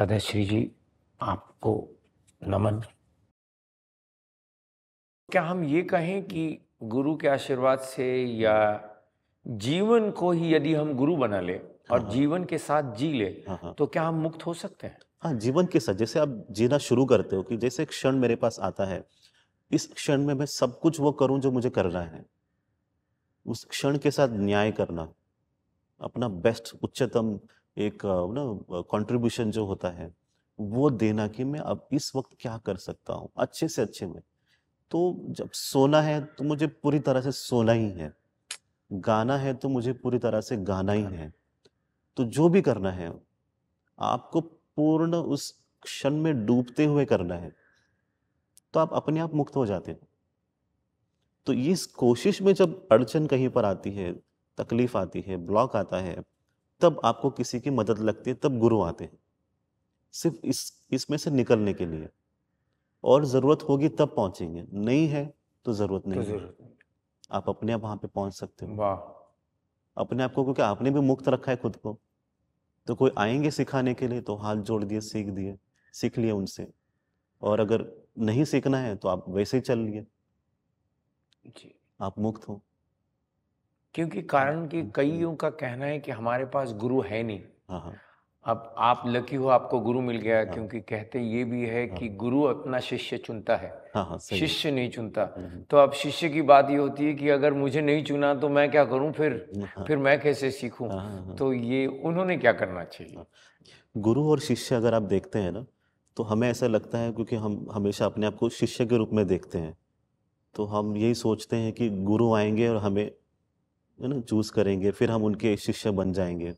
राधाश्री जी आपको नमन क्या हम ये कहें कि गुरु के आशीर्वाद से या जीवन को ही यदि हम गुरु बना ले और हाँ, जीवन के साथ जी ले हाँ, हाँ। तो क्या हम मुक्त हो सकते हैं हाँ जीवन के साथ जैसे आप जीना शुरू करते हो कि जैसे क्षण मेरे पास आता है इस क्षण में मैं सब कुछ वो करूं जो मुझे करना है उस क्षण के साथ न्याय करना अपना बेस्ट उच्चतम एक ना कंट्रीब्यूशन जो होता है वो देना कि मैं अब इस वक्त क्या कर सकता हूँ अच्छे से अच्छे में तो जब सोना है तो मुझे पूरी तरह से सोना ही है गाना है तो मुझे पूरी तरह से गाना ही है तो जो भी करना है आपको पूर्ण उस क्षण में डूबते हुए करना है तो आप अपने आप मुक्त हो जाते हैं तो इस कोशिश में जब अड़चन कहीं पर आती है तकलीफ आती है ब्लॉक आता है तब आपको किसी की मदद लगती है तब गुरु आते हैं सिर्फ इस इसमें से निकलने के लिए और ज़रूरत होगी तब पहुंचेंगे नहीं है तो ज़रूरत तो नहीं तो है आप अपने आप वहाँ पे पहुंच सकते हो वाह अपने आप को क्योंकि आपने भी मुक्त रखा है खुद को तो कोई आएंगे सिखाने के लिए तो हाथ जोड़ दिए सीख दिए सीख लिए उनसे और अगर नहीं सीखना है तो आप वैसे ही चल लिए आप मुक्त हो क्योंकि कारण कि हाँ, हाँ। कईयों का कहना है कि हमारे पास गुरु है नहीं हाँ, अब आप लकी हो आपको गुरु मिल गया क्योंकि कहते ये भी है कि गुरु अपना शिष्य चुनता है शिष्य नहीं चुनता तो अब शिष्य की बात ये होती है कि अगर मुझे नहीं चुना तो मैं क्या करूं फिर फिर मैं कैसे सीखूं तो ये उन्होंने क्या करना चाहिए गुरु और शिष्य अगर आप देखते हैं ना तो हमें ऐसा लगता है क्योंकि हम हमेशा अपने आप को शिष्य के रूप में देखते हैं तो हम यही सोचते हैं कि गुरु आएंगे और हमें है ना चूज़ करेंगे फिर हम उनके शिष्य बन जाएंगे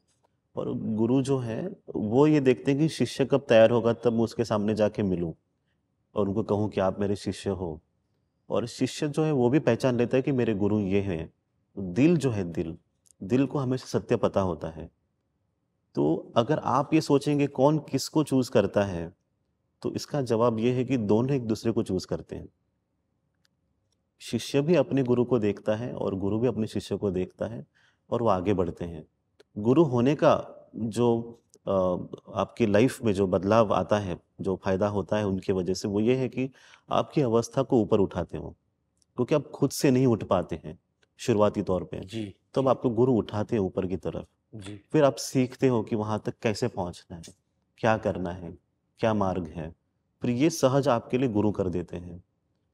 और गुरु जो है वो ये देखते हैं कि शिष्य कब तैयार होगा तब मैं उसके सामने जाके मिलूँ और उनको कहूँ कि आप मेरे शिष्य हो और शिष्य जो है वो भी पहचान लेता है कि मेरे गुरु ये हैं दिल जो है दिल दिल को हमेशा सत्य पता होता है तो अगर आप ये सोचेंगे कौन किसको चूज़ करता है तो इसका जवाब ये है कि दोनों एक दूसरे को चूज़ करते हैं शिष्य भी अपने गुरु को देखता है और गुरु भी अपने शिष्य को देखता है और वो आगे बढ़ते हैं गुरु होने का जो आपकी लाइफ में जो बदलाव आता है जो फायदा होता है उनकी वजह से वो ये है कि आपकी अवस्था को ऊपर उठाते हो क्योंकि आप खुद से नहीं उठ पाते हैं शुरुआती तौर पे जी तब तो आपको गुरु उठाते हैं ऊपर की तरफ जी फिर आप सीखते हो कि वहां तक कैसे पहुंचना है क्या करना है क्या मार्ग है फिर ये सहज आपके लिए गुरु कर देते हैं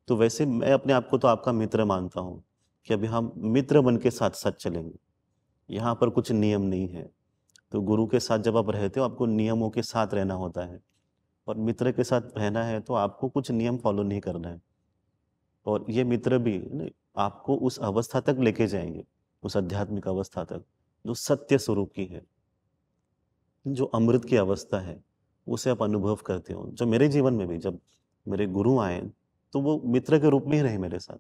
तो वैसे मैं अपने आप को तो आपका मित्र मानता हूँ कि अभी हम मित्र बन के साथ साथ चलेंगे यहाँ पर कुछ नियम नहीं है तो गुरु के साथ जब आप रहते हो आपको नियमों के साथ रहना होता है और मित्र के साथ रहना है तो आपको कुछ नियम फॉलो नहीं करना है और ये मित्र भी आपको उस अवस्था तक लेके जाएंगे उस आध्यात्मिक अवस्था तक जो सत्य स्वरूप की है जो अमृत की अवस्था है उसे आप अनुभव करते हो जो मेरे जीवन में भी जब मेरे गुरु आए तो वो मित्र के रूप में ही रहे मेरे साथ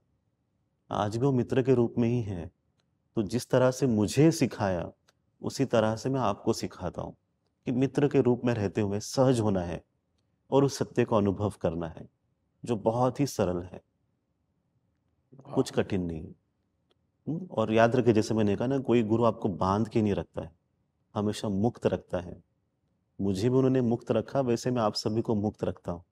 आज भी वो मित्र के रूप में ही है तो जिस तरह से मुझे सिखाया उसी तरह से मैं आपको सिखाता हूँ कि मित्र के रूप में रहते हुए सहज होना है और उस सत्य को अनुभव करना है जो बहुत ही सरल है कुछ हाँ। कठिन नहीं हम्म, और याद रखे जैसे मैंने कहा ना कोई गुरु आपको बांध के नहीं रखता है हमेशा मुक्त रखता है मुझे भी उन्होंने मुक्त रखा वैसे मैं आप सभी को मुक्त रखता हूँ